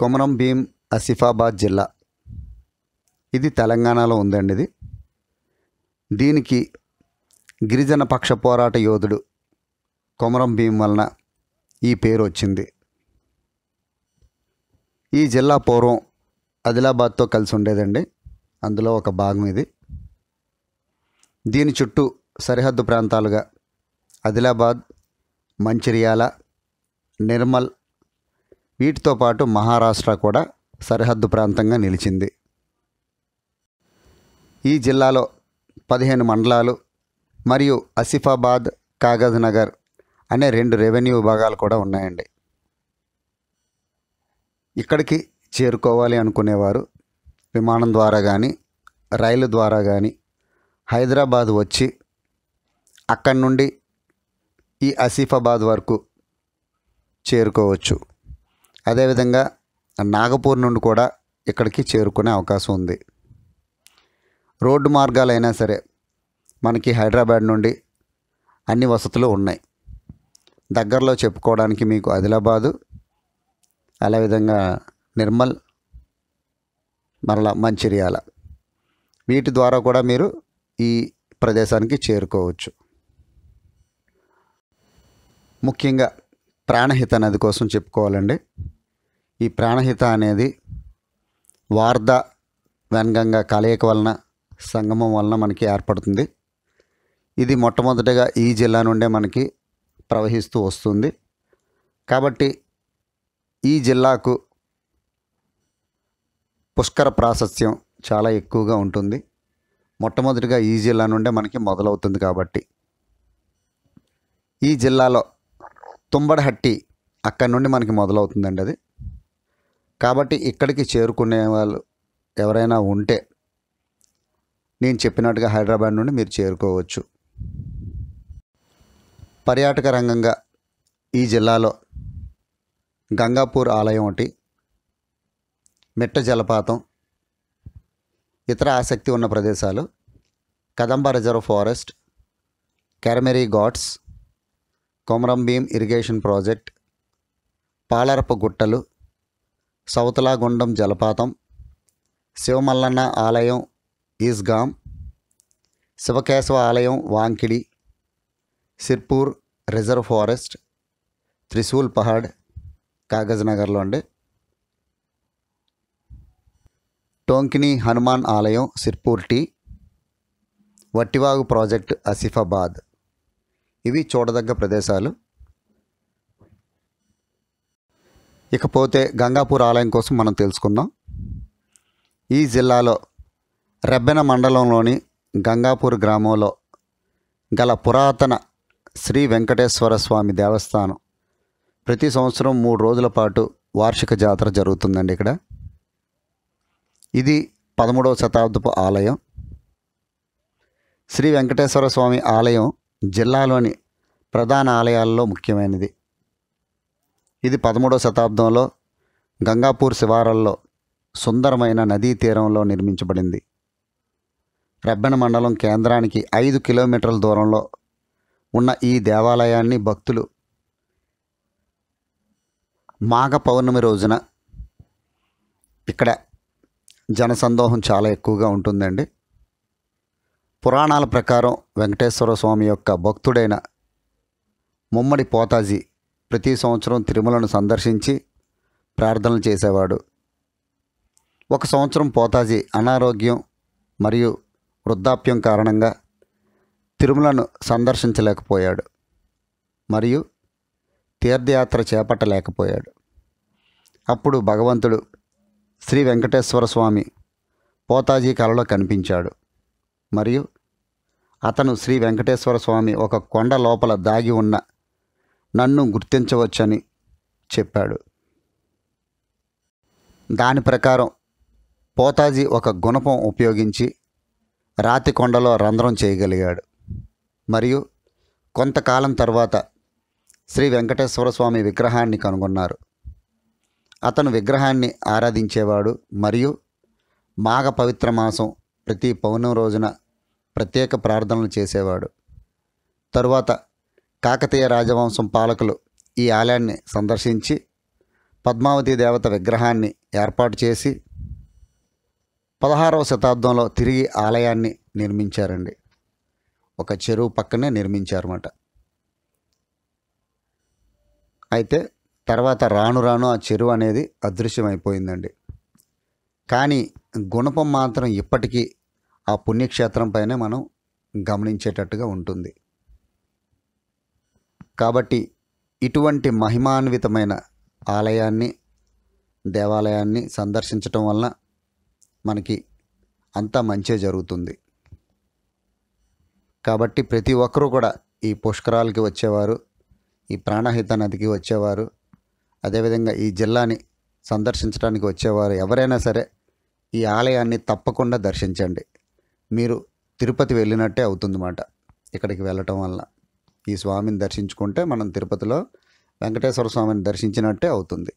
కొమరం భీం ఆసిఫాబాద్ జిల్లా ఇది తెలంగాణలో ఉందండి ఇది దీనికి గిరిజన పక్ష పోరాట యోధుడు కొమరం భీం వలన ఈ పేరు వచ్చింది ఈ జిల్లా పూర్వం ఆదిలాబాద్తో కలిసి ఉండేదండి అందులో ఒక భాగం ఇది దీని చుట్టూ సరిహద్దు ప్రాంతాలుగా ఆదిలాబాద్ మంచిర్యాల నిర్మల్ వీటితో పాటు మహారాష్ట్ర కూడా సరిహద్దు ప్రాంతంగా నిలిచింది ఈ జిల్లాలో పదిహేను మండలాలు మరియు అసిఫాబాద్ కాగజ్ నగర్ అనే రెండు రెవెన్యూ విభాగాలు కూడా ఉన్నాయండి ఇక్కడికి చేరుకోవాలి అనుకునేవారు విమానం ద్వారా కానీ రైలు ద్వారా కానీ హైదరాబాద్ వచ్చి అక్కడి నుండి ఈ అసిఫాబాద్ వరకు చేరుకోవచ్చు అదేవిధంగా నాగపూర్ నుండి కూడా ఇక్కడికి చేరుకునే అవకాశం ఉంది రోడ్డు మార్గాలైనా సరే మనకి హైదరాబాద్ నుండి అన్ని వసతులు ఉన్నాయి దగ్గరలో చెప్పుకోవడానికి మీకు ఆదిలాబాదు అదేవిధంగా నిర్మల్ మరలా మంచిర్యాల వీటి ద్వారా కూడా మీరు ఈ ప్రదేశానికి చేరుకోవచ్చు ముఖ్యంగా ప్రాణహిత నది కోసం చెప్పుకోవాలండి ఈ ప్రాణహిత అనేది వార్ధ వెనగంగా కలయిక వలన సంగమం వలన మనకి ఏర్పడుతుంది ఇది మొట్టమొదటిగా ఈ జిల్లా నుండే మనకి ప్రవహిస్తూ వస్తుంది కాబట్టి ఈ జిల్లాకు పుష్కర ప్రాశస్యం చాలా ఎక్కువగా ఉంటుంది మొట్టమొదటిగా ఈ జిల్లా నుండే మనకి మొదలవుతుంది కాబట్టి ఈ జిల్లాలో తుంబడహట్టి అక్కడి నుండి మనకి మొదలవుతుందండి అది కాబట్టి ఇక్కడికి చేరుకునే వాళ్ళు ఎవరైనా ఉంటే నేను చెప్పినట్టుగా హైదరాబాద్ నుండి మీరు చేరుకోవచ్చు పర్యాటక రంగంగా ఈ జిల్లాలో గంగాపూర్ ఆలయం ఒకటి మిట్ట జలపాతం ఇతర ఆసక్తి ఉన్న ప్రదేశాలు Kadamba reserve forest Kerameri ghats Komaram Bheem irrigation project Palarapa గుట్టలు సౌతలాగుండం జలపాతం శివమల్లన్న ఆలయం ఈస్గాం శివకేశవ ఆలయం వాంకిడి సిర్పూర్ రిజర్వ్ ఫారెస్ట్ త్రిశూల్ పహాడ్ కాగజ్నగర్లో అండి టోంకిని హనుమాన్ ఆలయం సిర్పూర్ టీ వట్టివాగు ప్రాజెక్ట్ అసిఫాబాద్ ఇవి చూడదగ్గ ప్రదేశాలు ఇకపోతే గంగాపూర్ ఆలయం కోసం మనం తెలుసుకుందాం ఈ జిల్లాలో రెబ్బెన మండలంలోని గంగాపూర్ గ్రామంలో గల పురాతన శ్రీ వెంకటేశ్వర స్వామి దేవస్థానం ప్రతి సంవత్సరం మూడు రోజుల పాటు వార్షిక జాతర జరుగుతుందండి ఇక్కడ ఇది పదమూడవ శతాబ్దపు ఆలయం శ్రీ వెంకటేశ్వర స్వామి ఆలయం జిల్లాలోని ప్రధాన ఆలయాల్లో ముఖ్యమైనది ఇది పదమూడవ శతాబ్దంలో గంగాపూర్ శివారాల్లో సుందరమైన నదీ తీరంలో నిర్మించబడింది రెబ్బెన మండలం కేంద్రానికి ఐదు కిలోమీటర్ల దూరంలో ఉన్న ఈ దేవాలయాన్ని భక్తులు మాఘ పౌర్ణమి రోజున ఇక్కడ జనసందోహం చాలా ఎక్కువగా ఉంటుందండి పురాణాల ప్రకారం వెంకటేశ్వర స్వామి యొక్క భక్తుడైన ముమ్మడి పోతాజీ ప్రతి సంవత్సరం తిరుమలను సందర్శించి ప్రార్థనలు చేసేవాడు ఒక సంవత్సరం పోతాజీ అనారోగ్యం మరియు వృద్ధాప్యం కారణంగా తిరుమలను సందర్శించలేకపోయాడు మరియు తీర్థయాత్ర చేపట్టలేకపోయాడు అప్పుడు భగవంతుడు శ్రీ వెంకటేశ్వర స్వామి పోతాజీ కళలో కనిపించాడు మరియు అతను శ్రీ వెంకటేశ్వర స్వామి ఒక కొండ లోపల దాగి ఉన్న నన్ను గుర్తించవచ్చని చెప్పాడు దాని ప్రకారం పోతాజీ ఒక గుణపం ఉపయోగించి రాతి కొండలో రంధ్రం చేయగలిగాడు మరియు కొంతకాలం తర్వాత శ్రీ వెంకటేశ్వర స్వామి విగ్రహాన్ని కనుగొన్నారు అతను విగ్రహాన్ని ఆరాధించేవాడు మరియు మాఘ పవిత్ర మాసం ప్రతి పౌర్ణమి రోజున ప్రత్యేక ప్రార్థనలు చేసేవాడు తరువాత కాకతీయ రాజవంశం పాలకులు ఈ ఆలయాన్ని సందర్శించి పద్మావతి దేవత విగ్రహాన్ని ఏర్పాటు చేసి పదహారవ శతాబ్దంలో తిరిగి ఆలయాన్ని నిర్మించారండి ఒక చెరువు పక్కనే నిర్మించారన్నమాట అయితే తర్వాత రాను రాను ఆ చెరువు అనేది అదృశ్యమైపోయిందండి కానీ గుణపం మాత్రం ఇప్పటికీ ఆ పుణ్యక్షేత్రం పైనే మనం గమనించేటట్టుగా ఉంటుంది కాబట్టి ఇటువంటి మహిమాన్వితమైన ఆలయాన్ని దేవాలయాన్ని సందర్శించటం వలన మనకి అంతా మంచే జరుగుతుంది కాబట్టి ప్రతి ఒక్కరూ కూడా ఈ పుష్కరాలకి వచ్చేవారు ఈ ప్రాణహిత నదికి వచ్చేవారు అదేవిధంగా ఈ జిల్లాని సందర్శించడానికి వచ్చేవారు ఎవరైనా సరే ఈ ఆలయాన్ని తప్పకుండా దర్శించండి మీరు తిరుపతి వెళ్ళినట్టే అవుతుందన్నమాట ఇక్కడికి వెళ్ళటం వల్ల ఈ స్వామిని దర్శించుకుంటే మనం తిరుపతిలో వెంకటేశ్వర స్వామిని దర్శించినట్టే అవుతుంది